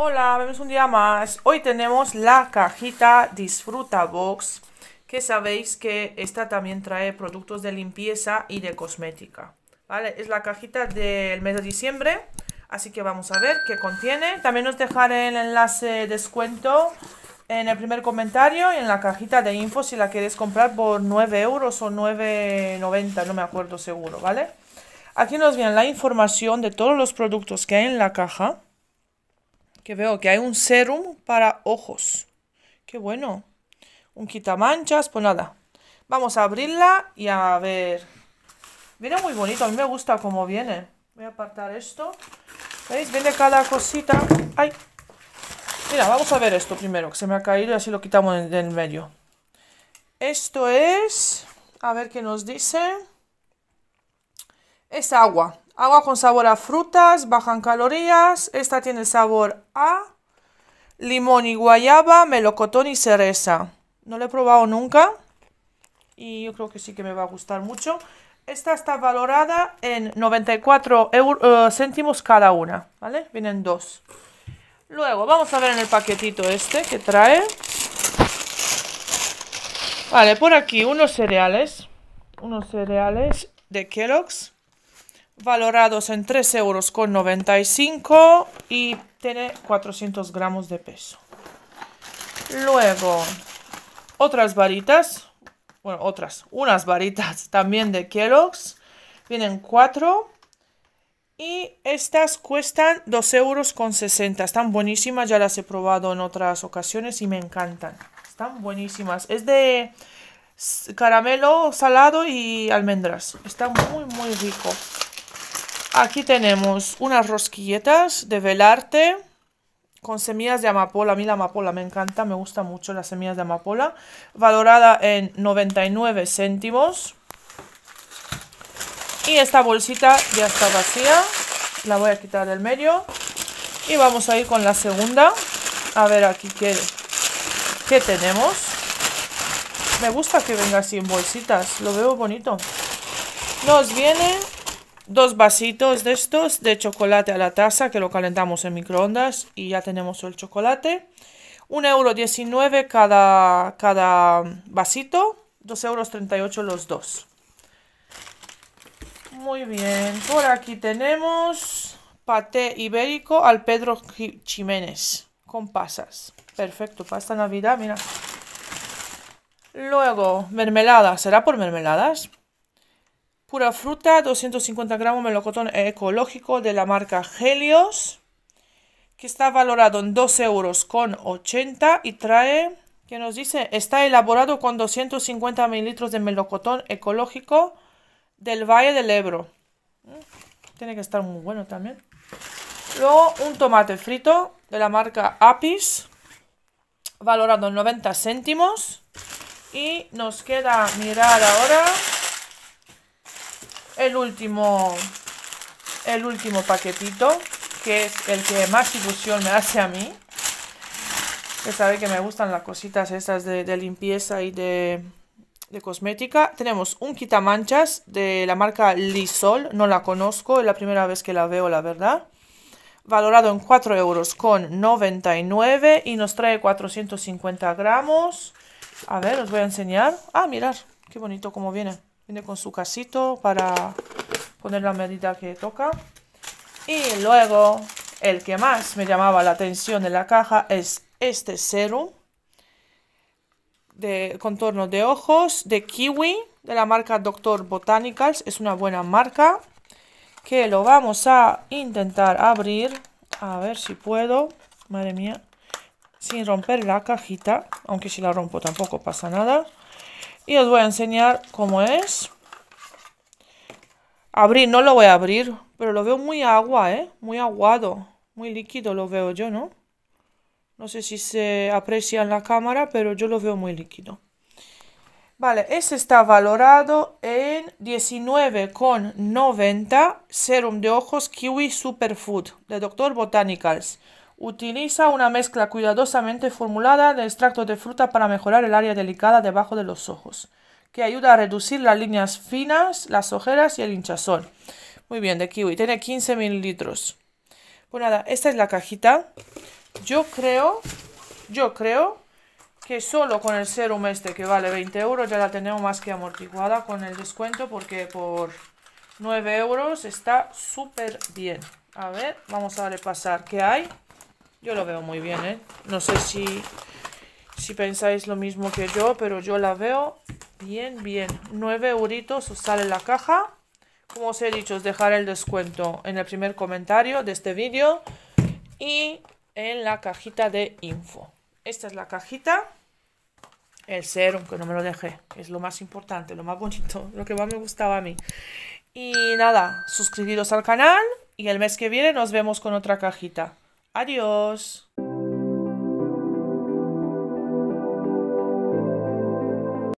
hola, vemos un día más. Hoy tenemos la cajita Disfruta Box, que sabéis que esta también trae productos de limpieza y de cosmética. ¿Vale? Es la cajita del mes de diciembre, así que vamos a ver qué contiene. También os dejaré el enlace descuento en el primer comentario y en la cajita de info si la queréis comprar por 9 euros o 9,90, no me acuerdo seguro, ¿vale? Aquí nos viene la información de todos los productos que hay en la caja que veo que hay un serum para ojos. Qué bueno. Un quitamanchas, pues nada. Vamos a abrirla y a ver. Viene muy bonito, a mí me gusta cómo viene. Voy a apartar esto. ¿Veis? Viene cada cosita. ¡Ay! Mira, vamos a ver esto primero, que se me ha caído y así lo quitamos del medio. Esto es... A ver qué nos dice. Es agua. Agua con sabor a frutas, bajan calorías. Esta tiene sabor a limón y guayaba, melocotón y cereza. No lo he probado nunca. Y yo creo que sí que me va a gustar mucho. Esta está valorada en 94 eh, céntimos cada una, ¿vale? Vienen dos. Luego, vamos a ver en el paquetito este que trae. Vale, por aquí unos cereales. Unos cereales de Kellogg's valorados en 3,95 euros y tiene 400 gramos de peso. Luego, otras varitas, bueno, otras, unas varitas también de Kellogg's, vienen cuatro y estas cuestan 2,60 euros. Están buenísimas, ya las he probado en otras ocasiones y me encantan. Están buenísimas. Es de caramelo salado y almendras. Está muy, muy rico. Aquí tenemos unas rosquilletas de velarte con semillas de amapola. A mí la amapola me encanta, me gusta mucho las semillas de amapola. Valorada en 99 céntimos. Y esta bolsita ya está vacía. La voy a quitar del medio. Y vamos a ir con la segunda. A ver aquí qué, qué tenemos. Me gusta que venga así en bolsitas. Lo veo bonito. Nos viene dos vasitos de estos de chocolate a la taza que lo calentamos en microondas y ya tenemos el chocolate. 1,19€ cada, cada vasito, 2,38€ los dos. Muy bien, por aquí tenemos paté ibérico al Pedro Jiménez con pasas. Perfecto, pasta navidad, mira. Luego, mermelada, ¿será por mermeladas? Pura fruta, 250 gramos melocotón ecológico de la marca Helios, que está valorado en 12 euros con 80 y trae, que nos dice, está elaborado con 250 mililitros de melocotón ecológico del Valle del Ebro. Mm, tiene que estar muy bueno también. Luego un tomate frito de la marca Apis, valorado en 90 céntimos. Y nos queda mirar ahora el último, el último paquetito, que es el que más ilusión me hace a mí. Que sabe que me gustan las cositas estas de, limpieza y de, cosmética. Tenemos un quitamanchas de la marca Lisol. No la conozco, es la primera vez que la veo, la verdad. Valorado en 4 euros con 99 y nos trae 450 gramos. A ver, os voy a enseñar. Ah, mirar, qué bonito como viene. Viene con su casito para poner la medida que toca. Y luego, el que más me llamaba la atención en la caja es este serum de contorno de ojos de kiwi de la marca Doctor Botanicals. Es una buena marca que lo vamos a intentar abrir. A ver si puedo. Madre mía. Sin romper la cajita. Aunque si la rompo tampoco pasa nada. Y os voy a enseñar cómo es. Abrir, no lo voy a abrir, pero lo veo muy agua, ¿eh? Muy aguado, muy líquido lo veo yo, ¿no? No sé si se aprecia en la cámara, pero yo lo veo muy líquido. Vale, ese está valorado en 19,90 serum de ojos Kiwi Superfood de Dr. Botanicals. Utiliza una mezcla cuidadosamente formulada de extracto de fruta para mejorar el área delicada debajo de los ojos, que ayuda a reducir las líneas finas, las ojeras y el hinchazón. Muy bien, de kiwi. Tiene 15 mililitros. Pues nada, esta es la cajita. Yo creo, yo creo que solo con el serum este que vale 20 euros ya la tenemos más que amortiguada con el descuento porque por 9 euros está súper bien. A ver, vamos a repasar qué hay. Yo lo veo muy bien, ¿eh? No sé si, si pensáis lo mismo que yo, pero yo la veo bien, bien. 9 euritos os sale la caja. Como os he dicho, os dejaré el descuento en el primer comentario de este vídeo y en la cajita de info. Esta es la cajita. El serum, que no me lo dejé. Es lo más importante, lo más bonito, lo que más me gustaba a mí. Y nada, suscribiros al canal y el mes que viene nos vemos con otra cajita. Adiós.